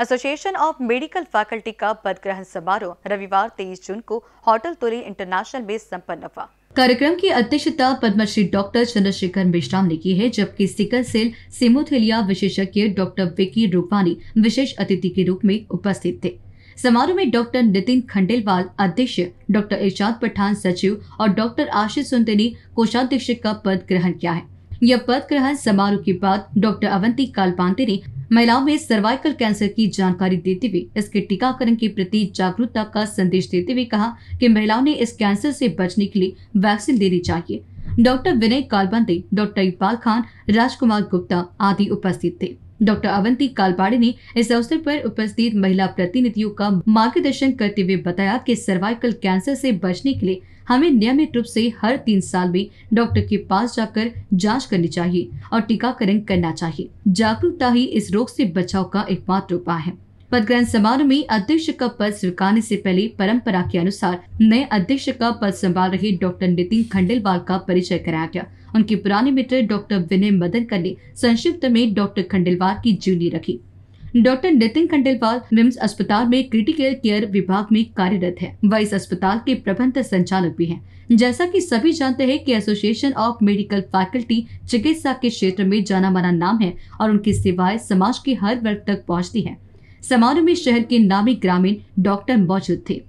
Association of medical faculty का पदग्रहण समारोह रविवार 23 जून को होटल तुरी इंटरनेशनल में संपन्न हुआ कार्यक्रम की अध्यक्षता पद्मश्री डॉक्टर चंद्रशेखर मिश्राम ने की है जबकि सिकल सेल सिमोथेलिया विशेषज्ञ डॉक्टर विकी रूपानी विशेष अतिथि के रूप में उपस्थित थे समारोह में डॉक्टर नितिन खंडेलवाल अध्यक्ष डॉक्टर इर्शाद पठान सचिव और डॉक्टर आशीष ने कोषाध्यक्ष का पद ग्रहण किया है यह पद ग्रहण समारोह के बाद डॉक्टर अवंती कालपांते ने महिलाओं में सर्वाइकल कैंसर की जानकारी देते हुए इसके टीकाकरण के प्रति जागरूकता का संदेश देते हुए कहा कि महिलाओं ने इस कैंसर से बचने के लिए वैक्सीन लेनी चाहिए डॉक्टर विनय कालबंदे डॉक्टर इकबाल खान राजकुमार गुप्ता आदि उपस्थित थे डॉक्टर अवंती कालपाड़ी ने इस अवसर पर उपस्थित महिला प्रतिनिधियों का मार्गदर्शन करते हुए बताया कि सर्वाइकल कैंसर से बचने के लिए हमें नियमित रूप से हर तीन साल में डॉक्टर के पास जाकर जांच करनी चाहिए और टीकाकरण करना चाहिए जागरूकता ही इस रोग से बचाव का एकमात्र उपाय है पद ग्रहण समारोह में अध्यक्ष का पद स्वीकारने से पहले परंपरा के अनुसार नए अध्यक्ष का पद संभाल रहे डॉक्टर नितिन खंडेलवाल का परिचय कराया गया उनके पुराने मित्र डॉक्टर विनय मदन ने संक्षिप्त में डॉक्टर खंडेलवाल की जूनी रखी डॉक्टर नितिन खंडेलवाल विम्स अस्पताल में क्रिटिकल केयर विभाग में कार्यरत है वह इस अस्पताल के प्रबंध संचालक भी हैं। जैसा कि सभी जानते हैं कि एसोसिएशन ऑफ मेडिकल फैकल्टी चिकित्सा के क्षेत्र में जाना माना नाम है और उनकी सेवाएं समाज के हर वर्ग तक पहुंचती हैं। समारोह में शहर के नामी ग्रामीण डॉक्टर मौजूद थे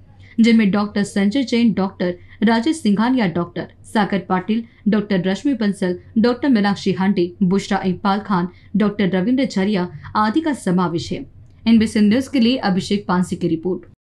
जिनमें doctor Sanjay Jain doctor Rajesh Singhania doctor Sagar Patil doctor Rashmi Bansal doctor Meenakshi Hande Bushra Iqbal Khan doctor Ravindra Jharia आदि का समावेश है एनबीसी न्यूज के लिए अभिषेक पांसी की रिपोर्ट